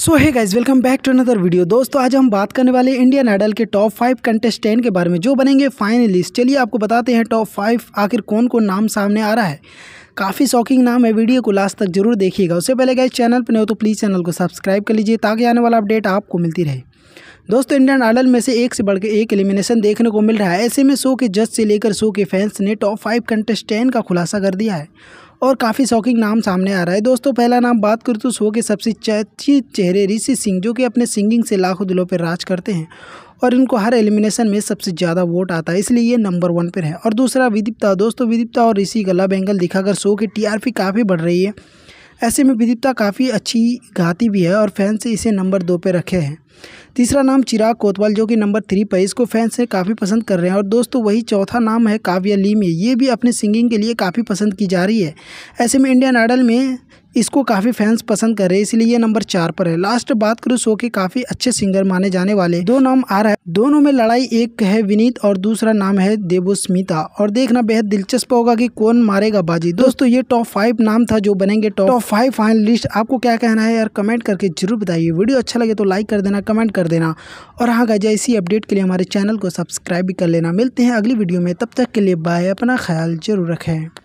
so hi guys welcome back to another video दोस्तों आज हम बात करने वाले इंडियन आइडल के टॉप फाइव कंटेस्टेंट के बारे में जो बनेंगे फाइनलिस्ट चलिए आपको बताते हैं टॉप फाइव आखिर कौन कौन नाम सामने आ रहा है काफ़ी शॉकिंग नाम है वीडियो को लास्ट तक जरूर देखिएगा उससे पहले गाइज चैनल पर नहीं हो तो प्लीज़ चैनल को सब्सक्राइब कर लीजिए ताकि आने वाला अपडेट आपको मिलती रहे दोस्तों इंडियन आइडल में से एक से बढ़कर एक एलिमिनेशन देखने को मिल रहा है ऐसे में शो के जज से लेकर शो के फैंस ने टॉप फाइव कंटेस्टेंट का खुलासा कर दिया है और काफ़ी शौकिंग नाम सामने आ रहा है दोस्तों पहला नाम बात करूँ तो शो के सबसे चर्चित चेहरे ऋषि सिंह जो कि अपने सिंगिंग से लाखों दिलों पर राज करते हैं और इनको हर एलिमिनेशन में सबसे ज़्यादा वोट आता है इसलिए ये नंबर वन पर है और दूसरा विदिप्ता दोस्तों विदिप्ता और ऋषि गला बेंगल दिखाकर शो की टी काफ़ी बढ़ रही है ऐसे में विदिप्ता काफ़ी अच्छी गाती भी है और फैंस इसे नंबर दो पे रखे हैं तीसरा नाम चिराग कोतवाल जो कि नंबर थ्री पर इसको फैंस से काफ़ी पसंद कर रहे हैं और दोस्तों वही चौथा नाम है काव्या लीमी ये भी अपने सिंगिंग के लिए काफ़ी पसंद की जा रही है ऐसे में इंडियन आइडल में इसको काफ़ी फैंस पसंद कर रहे हैं इसलिए ये नंबर चार पर है लास्ट बात करूँ शो के काफ़ी अच्छे सिंगर माने जाने वाले दो नाम आ रहा है दोनों में लड़ाई एक है विनीत और दूसरा नाम है देवोस्मिता और देखना बेहद दिलचस्प होगा कि कौन मारेगा बाजी दोस्तों ये टॉप फाइव नाम था जो बनेंगे टॉप फाइव लिस्ट आपको क्या कहना है यार कमेंट करके जरूर बताइए वीडियो अच्छा लगे तो लाइक कर देना कमेंट कर देना और हाँ गाइज इसी अपडेट के लिए हमारे चैनल को सब्सक्राइब भी कर लेना मिलते हैं अगली वीडियो में तब तक के लिए बाय अपना ख्याल जरूर रखें